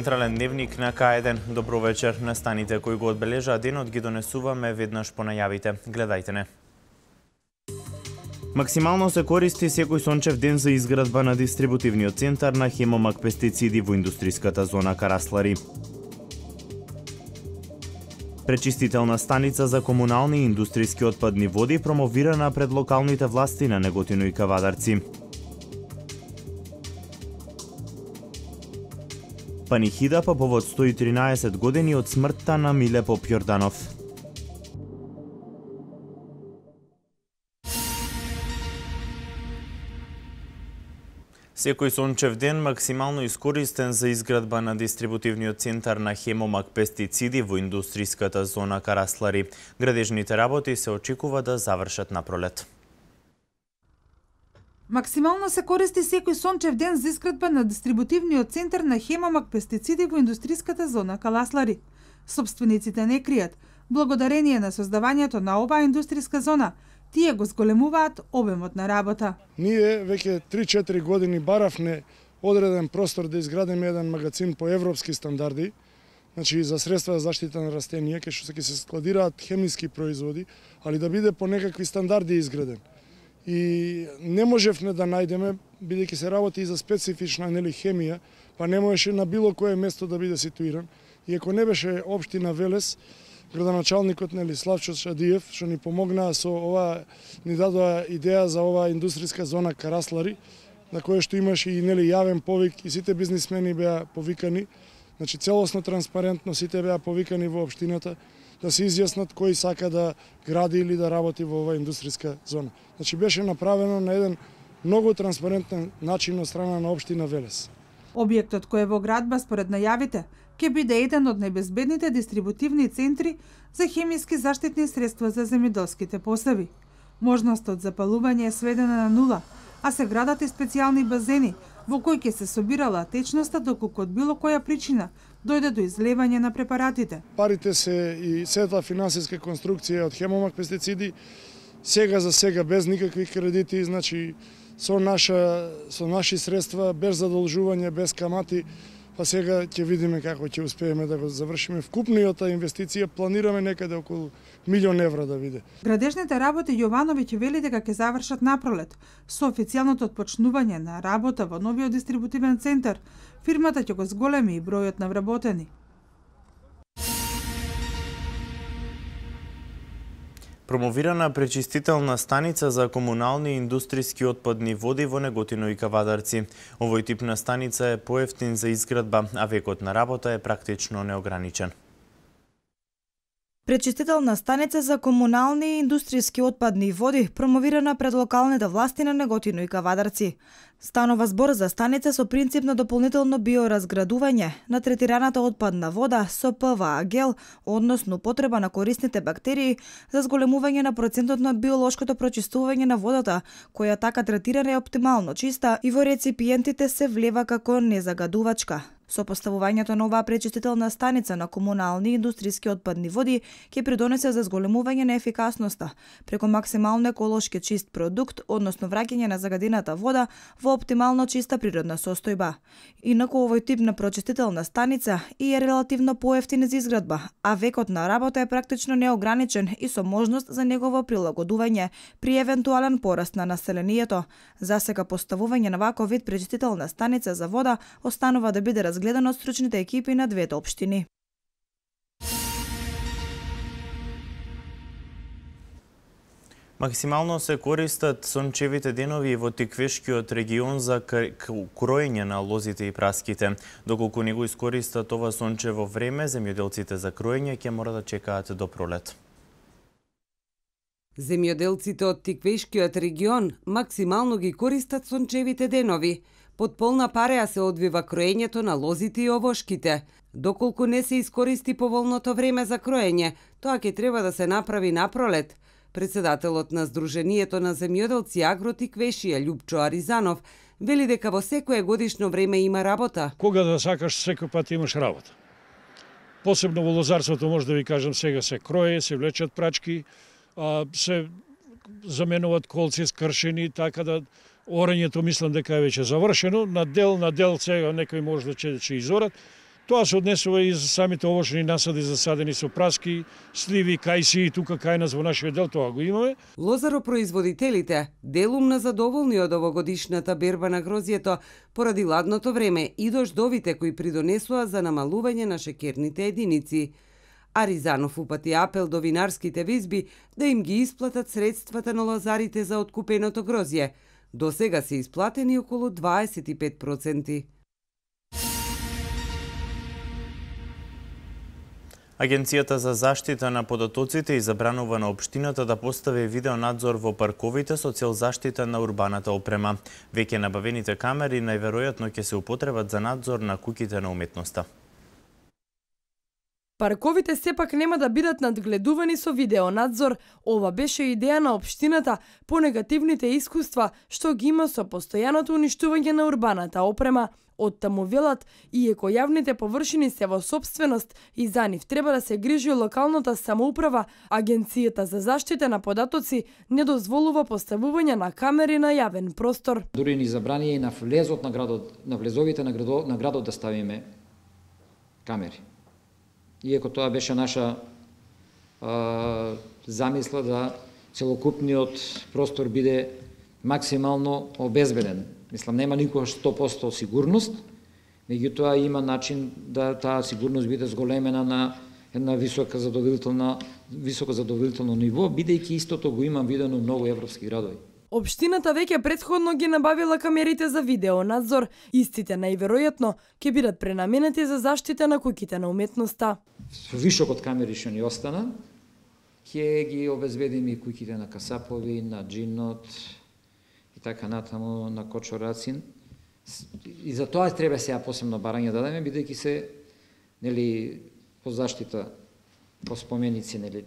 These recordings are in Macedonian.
Централен дневник на К1. Добро вечер. Настаните кои го одбележа денот ги донесуваме веднаш по најавите. Гледајте не. Максимално се користи секој сончев ден за изградба на дистрибутивниот центар на хемомак пестициди во индустриската зона Караслари. Пречистителна станица за комунални и индустријски отпадни води промовирана пред локалните власти на Неготино и Кавадарци. Панихида по повод 113 години од смртта на Миле Јорданов. Секој сончев ден максимално искористен за изградба на дистрибутивниот центар на Хемомак пестициди во индустријската зона Караслари. Градежните работи се очекува да завршат на пролет. Максимално се користи секој сончев ден за искратба на дистрибутивниот центар на Хемамак пестициди во индустриската зона Каласлари. Собствениците не кријат. Благодарение на создавањето на оваа индустриска зона, тие го зголемуваат обемот на работа. Ние веќе 3-4 години баравме одреден простор да изградиме еден магазин по европски стандарди, значи за средства за заштита на растенија, кај што се складираат хемиски производи, али да биде по некакви стандарди изграден и не можевме да најдеме, бидејќи се работи и за специфична нели хемија, па не можеше на било кое место да биде ситуиран. И ако не беше Обштина Велес, градоначалникот нели Славчо Шадиев што ни помогна со ова ни дадоа идеја за оваа индустријска зона Караслари, на која што имаше и нели јавен повик и сите бизнисмени беа повикани. Значи целосно транспарентно сите беа повикани во општината да се изјаснат кој сака да гради или да работи во оваа индустријска зона. Значи беше направено на еден многу транспарентен начин од страна на општина Велес. Објектот кој е во градба според најавите ќе биде еден од најбезбедните дистрибутивни центри за хемиски заштитни средства за земјоделските посеви. можностот за палување е сведена на нула, а се градат и специјални базени во кои ќе се собирала течноста доколку од било која причина дојде до излевање на препаратите. Парите се и сета финансиска конструкција од хемомак пестициди, сега за сега без никакви кредити, значи со наша со наши средства без задолжување, без камати, па сега ќе видиме како ќе успееме да го завршиме. Вкупниот инвестиција планираме некаде околу милион евра да биде. Градежните работи Јовановиќ вели дека ќе завршат напролет. Со официјалното отпочнување на работа во новиот дистрибутивен центар, фирмата ќе го зголеми и бројот на вработени. промовирана пречистителна станица за комунални и индустријски отпадни води во Неготино и Кавадарци. Овој тип на станица е поевтин за изградба, а векот на работа е практично неограничен. Пречистител на станица за комунални и индустријски отпадни води промовирана пред локалните власти на Неготино и Кавадарци. Станова збор за станица со принцип на дополнително биоразградување на третираната отпадна вода со ПВА гел, односно потреба на корисните бактерии за зголемување на процентот на биолошкото прочистување на водата, која така третирана е оптимално чиста и во реципиентите се влева како незагадувачка. Со поставувањето на оваа пречистителна станица на комунални и индустријски отпадни води ќе придонесе за зголемување на ефикасноста преку максимално еколошки чист продукт, односно враќање на загадената вода во оптимално чиста природна состојба. Инаку овој тип на прочистителна станица и е релативно поевтин за изградба, а векот на работа е практично неограничен и со можност за негово прилагодување при евентуален пораст на населението. Засека поставување на ваков вид пречистителна станица за вода останува да биде раз разгледан од стручните екипи на двете општини. Максимално се користат сончевите денови во Тиквешкиот регион за кроење на лозите и праските. Доколку не го искористат ова сончево време, земјоделците за кроење ќе мора да чекаат до пролет. Земјоделците од Тиквешкиот регион максимално ги користат сончевите денови – Под полна пареа се одвива кроењето на лозите и овошките. Доколку не се искористи поволното време за кроење, тоа ќе треба да се направи на пролет. Председателот на Сдруженијето на земјоделци Агрот и Квешија Лјупчо Аризанов вели дека во секое годишно време има работа. Кога да сакаш секој пат имаш работа. Посебно во лозарството може да ви кажам сега се крое, се влечат прачки, се заменуваат колци скршени, така да Орењето мислам дека е веќе завршено, на дел на дел сега некои може да ќе, да ќе изорат. Тоа се однесува и за самите овошни насади засадени со праски, сливи, кајси и тука кај нас во нашиот дел тоа го имаме. Лозаро производителите делумно задоволни од овогодишната берба на грозјето поради ладното време и дождовите кои придонесува за намалување на шекерните единици. Аризанов упати апел до винарските визби да им ги исплатат средствата на лозарите за откупеното грозје – До сега се исплатени околу 25%. Агенцијата за заштита на подотоците и забранува на општината да постави видео надзор во парковите со цел заштита на урбаната опрема. Веќе набавените камери најверојатно ќе се употребат за надзор на куките на уметноста. Парковите сепак нема да бидат надгледувани со видеонадзор. Ова беше идеја на општината по негативните искуства што ги има со постојаното уништување на урбаната опрема. Од таму велат, иеко јавните површини се во собственост и за нив треба да се грижи локалната самоуправа, Агенцијата за заштита на податоци не дозволува поставување на камери на јавен простор. Дури ни забрани и на влезот на градот, на влезовите на градот, на градот да ставиме камери иако тоа беше наша а, замисла да целокупниот простор биде максимално обезбеден. Мислам, нема никога 100% сигурност, меѓутоа има начин да таа сигурност биде зголемена на една висока задоволителна, високо задоволително ниво, бидејќи истото го имам видено многу европски градови. Обштината веќе предходно ги набавила камерите за видео надзор, истите најверојатно ќе бидат пренаменети за заштита на куќите на уметноста. Вишок од камери што ни остана, ќе ги обезбедиме куќите на Касапови, на Джинот и така натаму на Кочорацин. И за тоа треба сеја посебно барање да дадеме, бидејќи се нели по заштита по споменици нели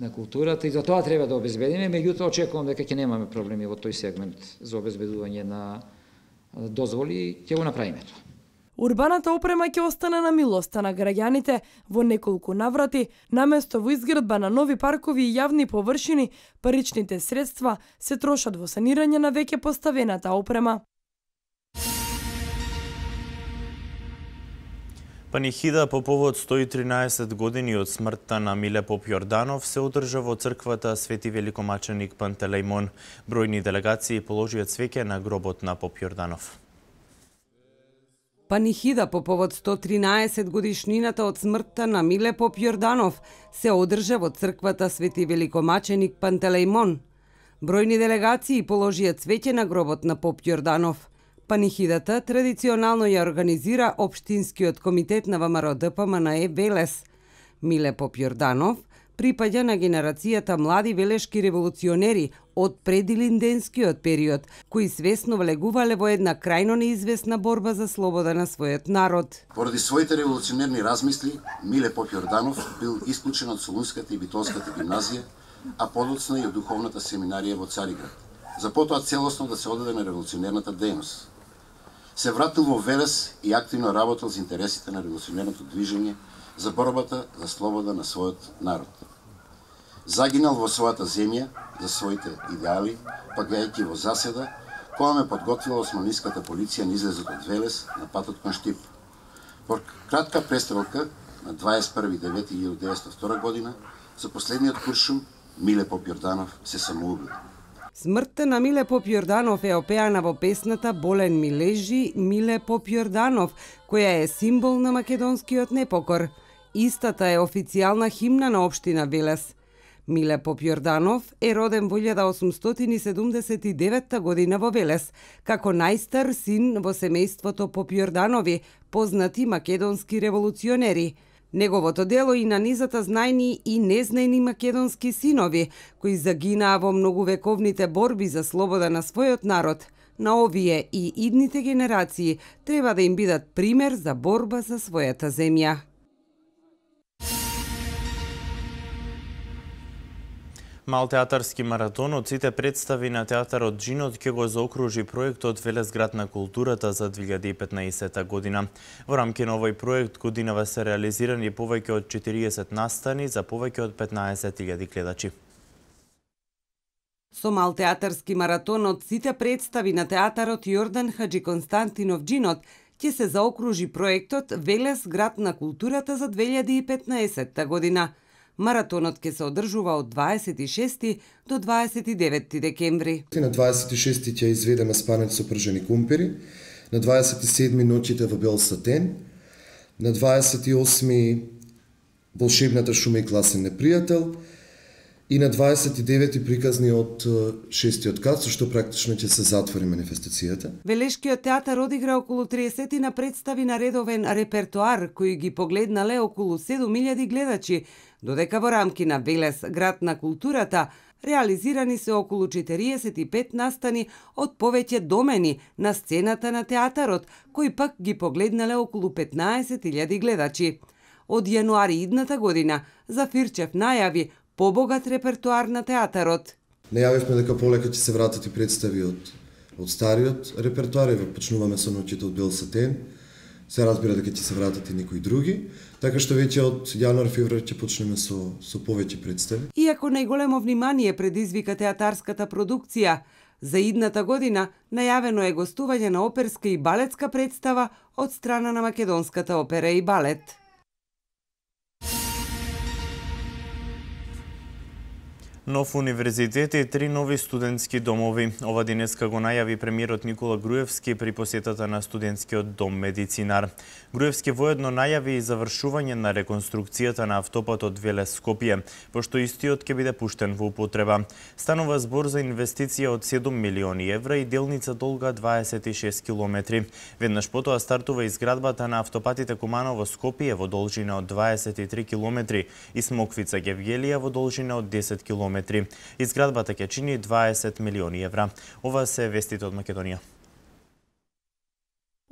на културата и за тоа треба да обезбедиме, меѓутоа очекувам дека ќе немаме проблеми во тој сегмент за обезбедување на дозволи и ќе го направиме тоа. Урбаната опрема ќе остане на милоста на граѓаните во неколку наврати, наместо во изградба на нови паркови и јавни површини, паричните средства се трошат во санирање на веќе поставената опрема. Панихида по повод 113 години од смртта на Миле Поп Јорданов се одржа во црквата Свети Великомаченик Пантелеймон. Бројни делегации положија цвеќе на гробот на Поп Јорданов. Панихида по повод 113 годишнината од смртта на Миле Поп Јорданов се одржа во црквата Свети Великомаченик Пантелеймон. Бројни делегации положија цвеќе на гробот на Поп Јорданов – Панихидата традиционално ја организира Обштинскиот комитет на ВМРО-ДПМНЕ на Велес. Миле Попјорданов припаѓа на генерацијата млади велешки револуционери од предилинденскиот период, кои свесно влегувале во една крајно неизвестна борба за слобода на својот народ. Поради своите револуционерни размисли, Миле Попјорданов бил исклучен од Солунската и Битолската гимназија, а подоцна и од духовната семинарија во Цариград. За потоа целосно да се одаде на револуционерната дејност, се вратил во Велес и активно работел за интересите на револуционерното движење за борбата за слобода на својот народ. Загинал во својата земја за своите идеали, па гледајќи во заседа, која ме подготвила османиската полиција на излезот од Велес на патот кон Штип. По кратка престрелка на 21.9.1902 година, со последниот куршум Миле Поп Јорданов се самоубил. Смртта на Миле Попјорданов е опеана во песната «Болен ми лежи» Миле Попјорданов, која е символ на македонскиот непокор. Истата е официјална химна на општина Велес. Миле Попјорданов е роден во 1879 година во Велес, како најстар син во семејството Попјорданови, познати македонски револуционери – Неговото дело и низата знајни и незнајни македонски синови, кои загинаа во многувековните борби за слобода на својот народ, на овие и идните генерации треба да им бидат пример за борба за својата земја. Мал театарски маратон од сите представи на Театарот Джинот ќе го заокружи проектот Велесград на културата за 2015 година. Во рамки на овој проект годинава се реализирани повеќе од 40 настани за повеќе од 15.000 гледачи. Со мал театарски маратон од сите представи на Театарот Јордан Хаджи Константинов Джинот ќе се заокружи проектот Велесград на културата за 2015 година – Маратонот ќе се одржува од 26 до 29 декември. На 26 ќе изведеме спанец со пржени кумпири, на 27 ноќите во бел сатен, на 28 волшебната шума и класен непријател, и на 29 приказни од шестиот кат, со што практично ќе се затвори манифестацијата. Велешкиот театар одигра околу 30 на представи на редовен репертуар, кои ги погледнале околу 7000 гледачи, додека во рамки на Велес, град на културата, реализирани се околу 45 настани од повеќе домени на сцената на театарот, кои пак ги погледнале околу 15.000 гледачи. Од јануари идната година, Зафирчев најави побогат репертуар на театарот. Најавивме дека полека ќе се вратат и представи од, од стариот репертуар, и почнуваме со ноќите од Бел Сатен, се разбира дека ќе се вратат и некои други, така што веќе од јануар февруар ќе почнеме со со повеќе представи. Иако најголемо внимание предизвика театарската продукција, за идната година најавено е гостување на оперска и балетска представа од страна на македонската опера и балет. Нов универзитет и три нови студентски домови. Ова денеска го најави премиерот Никола Груевски при посетата на студентскиот дом медицинар. Груевски воедно најави и завршување на реконструкцијата на автопатот Веле Скопје, пошто истиот ќе биде пуштен во употреба. Станува збор за инвестиција од 7 милиони евра и делница долга 26 километри. Веднаш потоа стартува изградбата на автопатите Куманово Скопје во должина од 23 километри и Смоквица Гевгелија во должина од 10 километри километри. Изградбата ќе чини 20 милиони евра. Ова се вестите од Македонија.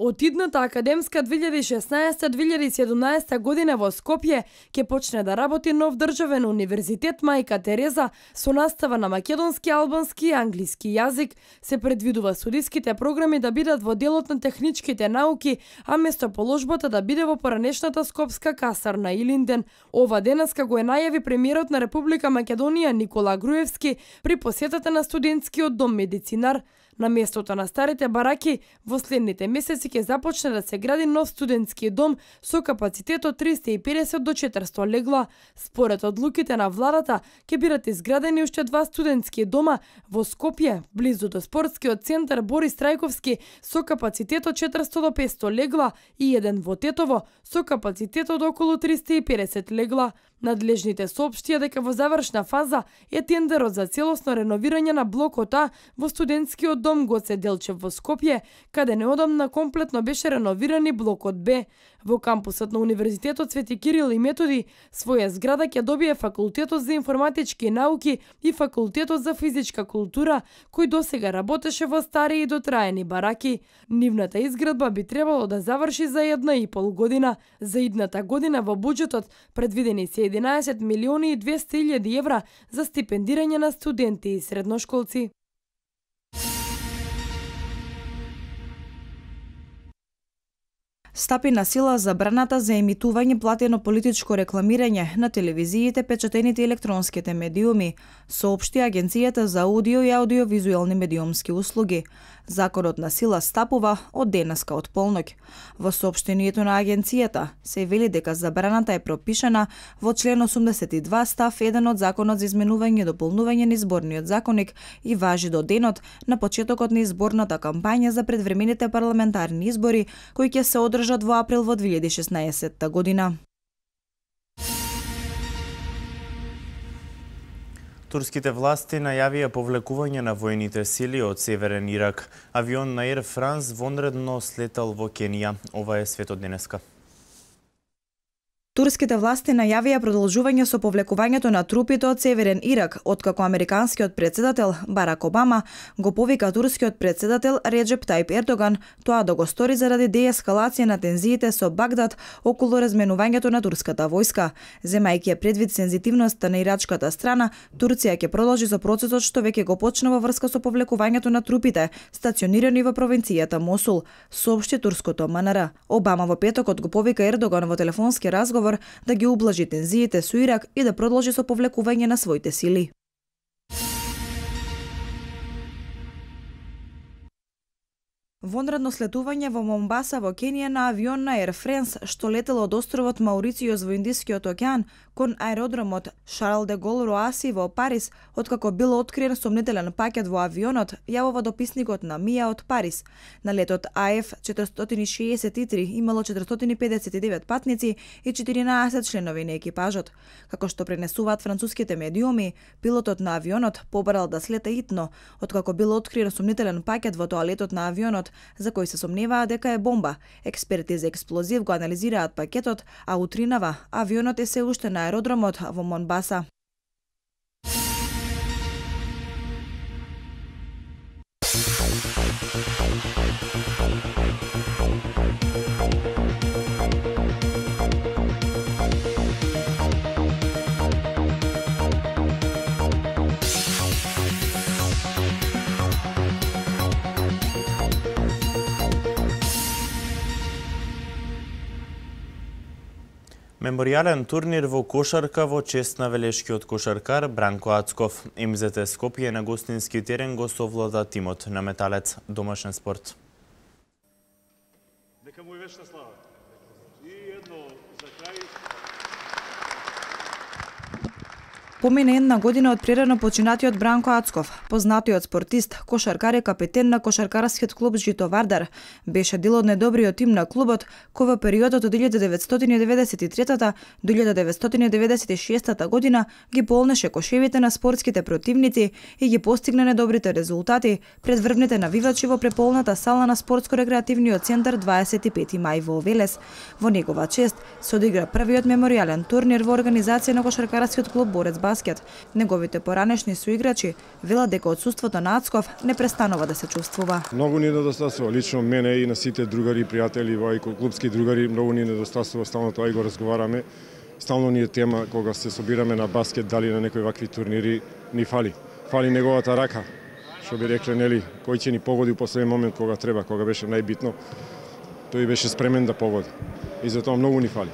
Од идната академска 2016-2017 година во Скопје ќе почне да работи нов државен универзитет Мајка Тереза со настава на македонски, албански и англиски јазик. Се предвидува судиските програми да бидат во делот на техничките науки, а место положбата да биде во поранешната Скопска касарна Илинден. Ова денеска го е најави премиерот на Република Македонија Никола Груевски при посетата на студентскиот дом медицинар. На местото на старите бараки во следните месеци ќе започне да се гради нов студентски дом со капацитет од 350 до 400 легла. Според одлуките на владата ќе бидат изградени уште два студентски дома во Скопје, близу до спортскиот центар Борис Трајковски со капацитет од 400 до 500 легла и еден во Тетово со капацитет од околу 350 легла. Надлежните соопштија дека во завршна фаза е тендерот за целосно реновирање на блокот А во студентскиот дом Гоце Делчев во Скопје, каде неодамна комплетно беше реновиран и блокот Б. Во кампусот на Универзитетот Свети Кирил и Методи своја зграда ќе добие Факултетот за информатички науки и Факултетот за физичка култура, кој сега работеше во стари и дотраени бараки. Нивната изградба би требало да заврши за една и пол година. За идната година во буџетот предвидени се 11 милиони и 200 илјади евра за стипендирање на студенти и средношколци. стапи на сила забраната за емитување платено политичко рекламирање на телевизиите, печатените и електронските медиуми, соопшти Агенцијата за аудио и аудиовизуелни медиумски услуги. Законот на сила стапува од денеска од полноќ. Во соопштението на агенцијата се вели дека забраната е пропишана во член 82 став 1 од Законот за изменување и дополнување на изборниот законник и важи до денот на почетокот на изборната кампања за предвремените парламентарни избори кои ќе се одржат одржат во април во 2016 година. Турските власти најавија повлекување на војните сили од Северен Ирак. Авион на Air France вонредно слетал во Кенија. Ова е светот денеска. Турските власти најавија продолжување со повлекувањето на трупите од Северен Ирак, откако американскиот председател Барак Обама го повика турскиот председател Реджеп Тајп Ердоган тоа да го стори заради деескалација на тензиите со Багдад околу разменувањето на турската војска. Земајќи ја предвид сензитивноста на ирачката страна, Турција ќе продолжи со процесот што веќе го почна во врска со повлекувањето на трупите, стационирани во провинцијата Мосул, соопшти турското МНР. Обама во петокот го повика Ердоган во телефонски разговор договор да ги ублажи тензиите со Ирак и да продолжи со повлекување на своите сили. Вонредно слетување во Момбаса во Кенија на авион на Air France што летел од островот Маурицијос во Индискиот океан кон аеродромот Шарл де Гол Роаси во Парис, откако бил откриен сомнителен пакет во авионот, јавува водописникот на МИА од Парис. На летот АФ 463 имало 459 патници и 14 членови на екипажот. Како што пренесуваат француските медиуми, пилотот на авионот побрал да слета итно, откако бил откриен сомнителен пакет во тоалетот на авионот за кој се сомневаа дека е бомба. Експерти за експлозив го анализираат пакетот, а утринава авионот е се уште на аеродромот во Монбаса. меморијален турнир во кошарка во чест на велешкиот кошаркар Бранко Ацков. МЗТ Скопје на гостински терен го совлада тимот на металец домашен спорт. Дека му и вечна слава. Помине една година од прерано починатиот Бранко Ацков, познатиот спортист, кошаркар и капетен на кошаркарскиот клуб Вардар, Беше дел од недобриот тим на клубот, кој во периодот од 1993 до 1996 година ги полнеше кошевите на спортските противници и ги постигна недобрите резултати пред врвните навивачи во преполната сала на спортско-рекреативниот центар 25 мај во Велес. Во негова чест се одигра првиот меморијален турнир во организација на кошаркарскиот клуб Борец баскет. Неговите поранешни суиграчи велат дека отсутството на Ацков не престанува да се чувствува. Многу ни недостасува, лично мене и на сите другари, пријатели, и клубски другари, многу ни недостасува, стално тоа и го разговараме. Стално ни е тема кога се собираме на баскет, дали на некои вакви турнири ни фали. Фали неговата рака, што би рекле, нели, кој ќе ни погоди у последен момент кога треба, кога беше најбитно. Тој беше спремен да погоди. И затоа многу ни фали.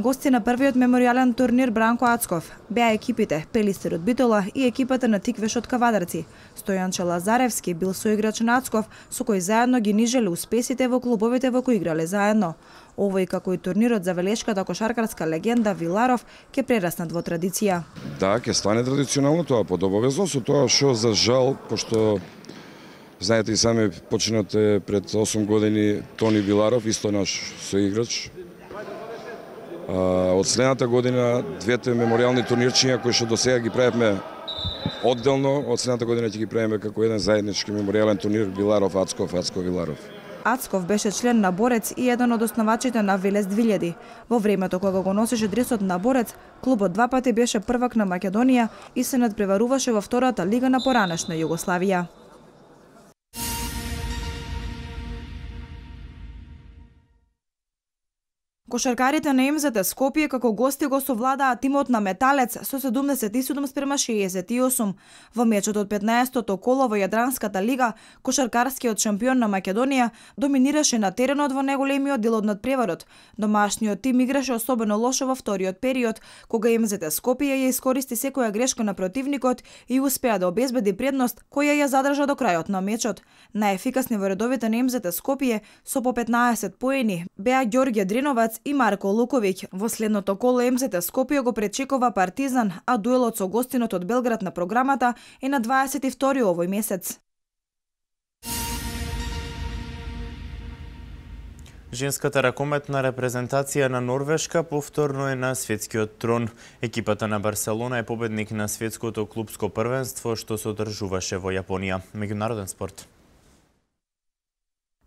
Гости на првиот мемориален турнир Бранко Ацков беа екипите Пелистер од Битола и екипата на Тиквеш од Кавадарци. Стојанче Лазаревски бил соиграч на Ацков, со кој заедно ги нижеле успесите во клубовите во кои играле заедно. Овој како и турнирот за велешката кошаркарска легенда Виларов ќе прераснат во традиција. Да, ќе стане традиционално тоа под обовезно со тоа што за жал, пошто знаете и сами починате пред 8 години Тони Виларов, исто наш соиграч, Од следната година двете мемориални турнирчиња кои што до сега ги правевме одделно, од следната година ќе ги правиме како еден заеднички мемориален турнир Виларов Ацков Ацков Виларов. Ацков беше член на Борец и еден од основачите на Вилес 2000. Во времето кога го носеше дресот на Борец, клубот два пати беше првак на Македонија и се надпреваруваше во втората лига на поранешна Југославија. Кошаркарите на МЗТ Скопје како гости го совладаа тимот на Металец со 77 спрема 68. Во мечот од 15-тото коло во Јадранската лига, кошаркарскиот шампион на Македонија доминираше на теренот во неголемиот дел од надпреварот. Домашниот тим играше особено лошо во вториот период, кога МЗТ Скопје ја искористи секоја грешка на противникот и успеа да обезбеди предност која ја задржа до крајот на мечот. Најефикасни во редовите на МЗТ Скопје со по 15 поени беа Ѓорѓе Дриновац и Марко Луковиќ. Во следното коло МЗТ Скопје го пречекува Партизан, а дуелот со гостинот од Белград на програмата е на 22 овој месец. Женската ракометна репрезентација на Норвешка повторно е на светскиот трон. Екипата на Барселона е победник на светското клубско првенство што се одржуваше во Јапонија. Меѓународен спорт.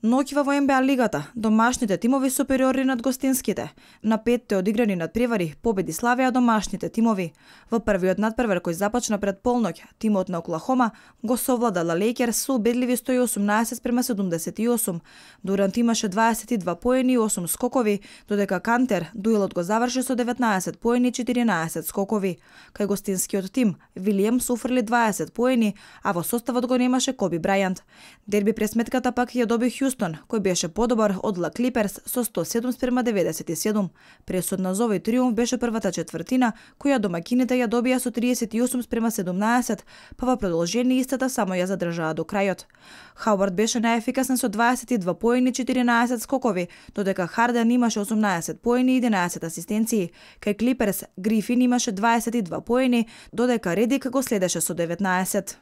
Ноќва во НБА лигата, домашните тимови супериорни над гостинските. На петте одиграни надпревари, победи славеа домашните тимови. Во првиот надпревар кој започна пред полноќ, тимот на Оклахома го совладала Лейкерс со убедливи 118 према 78. Дурант имаше 22 поени и 8 скокови, додека Кантер дуелот го заврши со 19 поени и 14 скокови. Кај гостинскиот тим, Вилием суфрли 20 поени, а во составот го немаше Коби Брајант. Дерби пресметката пак ја доби Хјус Хјустон, кој беше подобар од Ла Клиперс со 107 спрема 97. Пресудна за овој триумф беше првата четвртина, која домакините ја добија со 38 спрема 17, па во продолжение истата само ја задржаа до крајот. Хауард беше најефикасен со 22 поени 14 скокови, додека Харден имаше 18 поени и 11 асистенции. Кај Клиперс Грифин имаше 22 поени, додека Редик го следеше со 19.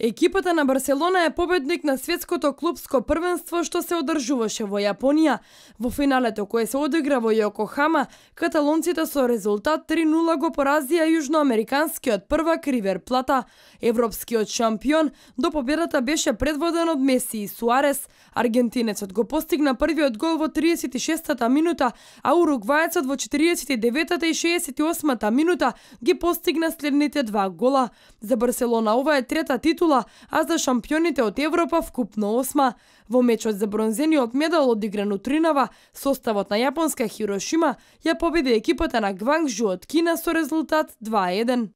Екипата на Барселона е победник на светското клубско првенство што се одржуваше во Јапонија. Во финалето кое се одигра во Јокохама, каталонците со резултат 3-0 го поразија јужноамериканскиот првак Ривер Плата. Европскиот шампион до победата беше предводен од Меси и Суарес. Аргентинецот го постигна првиот гол во 36-та минута, а уругваецот во 49-та и 68-та минута ги постигна следните два гола. За Барселона ова е трета титула титула, а за шампионите од Европа вкупно осма. Во мечот за бронзениот медал одигран утринава, составот на јапонска Хирошима ја победи екипата на Гвангжу од Кина со резултат 2-1.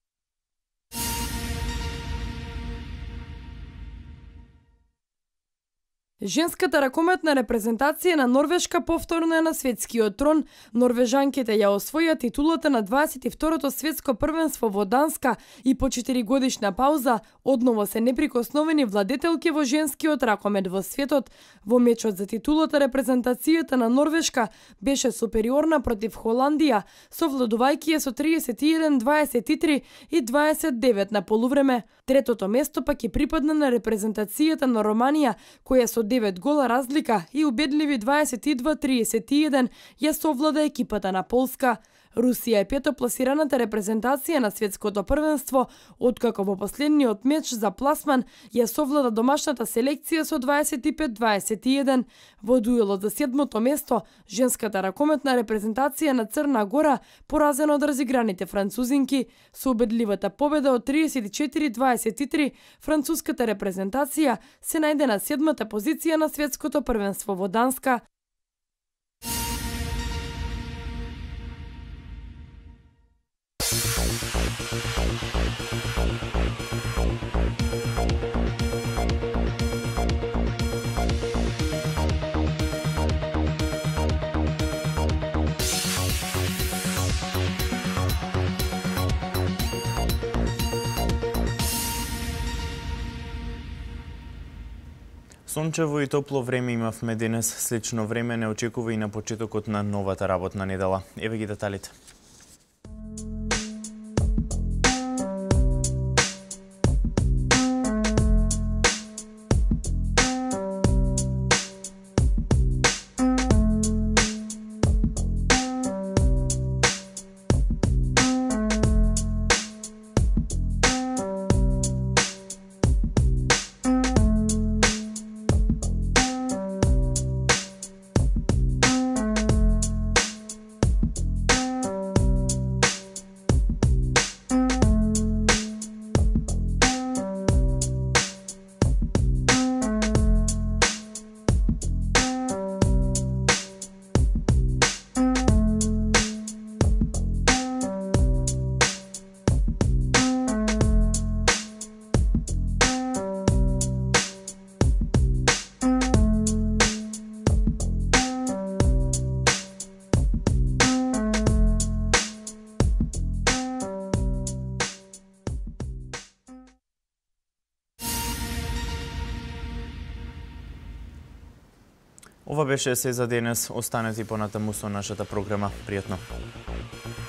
Женската ракометна репрезентација на Норвешка повторно е на светскиот трон. Норвежанките ја освоја титулата на 22-то светско првенство во Данска и по 4 годишна пауза одново се неприкосновени владетелки во женскиот ракомет во светот. Во мечот за титулата репрезентацијата на Норвешка беше супериорна против Холандија, совладувајќи ја со 31-23 и 29 на полувреме. Третото место пак и припадна на репрезентацијата на Романија, која со 9 гола разлика и убедливи 22-31 ја совлада екипата на Полска. Русија е петопласираната репрезентација на светското првенство, откако во последниот меч за пласман ја совлада домашната селекција со 25-21. Во дуелот за седмото место, женската ракометна репрезентација на Црна Гора поразена од разиграните французинки. Со убедливата победа од 34-23, француската репрезентација се најде на седмата позиција на светското првенство во Данска. Сончево и топло време имавме денес, слично време не очекува и на почетокот на новата работна недела. Еве ги деталите. Ова беше се за денес. Останете и понатаму со нашата програма. Пријатно!